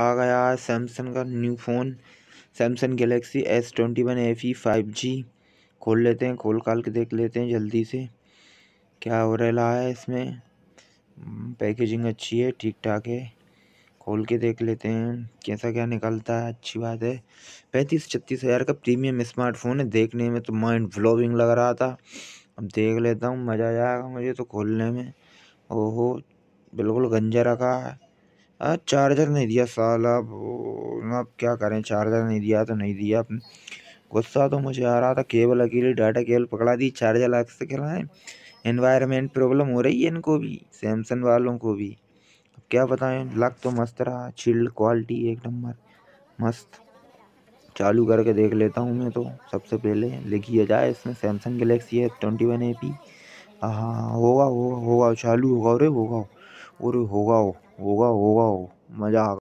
आ गया है सैमसंग का new phone Samsung Galaxy S twenty one F E five G खोल लेते हैं खोल खाल के देख लेते हैं जल्दी से क्या हो रहा है इसमें पैकेजिंग हम्म, अच्छी है ठीक ठाक है खोल के देख लेते हैं कैसा क्या निकलता है अच्छी बात है पैंतीस छत्तीस हज़ार का प्रीमियम स्मार्टफोन है देखने में तो माइंड ब्लोविंग लग रहा था अब देख लेता हूँ मज़ा आ जाएगा मुझे तो खोलने में ओहो बिल्कुल गंजा रखा है आज हाँ, चार्जर नहीं दिया साला अब अब क्या करें चार्जर नहीं दिया तो नहीं दिया गुस्सा तो मुझे आ रहा था केबल अकेले डाटा केबल पकड़ा दी चार्जर लग से खिलाएं इन्वायरमेंट प्रॉब्लम हो रही है इनको भी सैमसंग वालों को भी अब क्या बताएं लग तो मस्त रहा चिल्ड क्वालिटी एक नंबर मस्त चालू करके देख लेता हूँ मैं तो सबसे पहले लिखिए जाए इसमें सैमसंग गलेक्सी है ट्वेंटी वन ए पी हाँ होगा होगा होगा चालू होगा अरे होगा और होगा हो होगा होगा हो मज़ा आ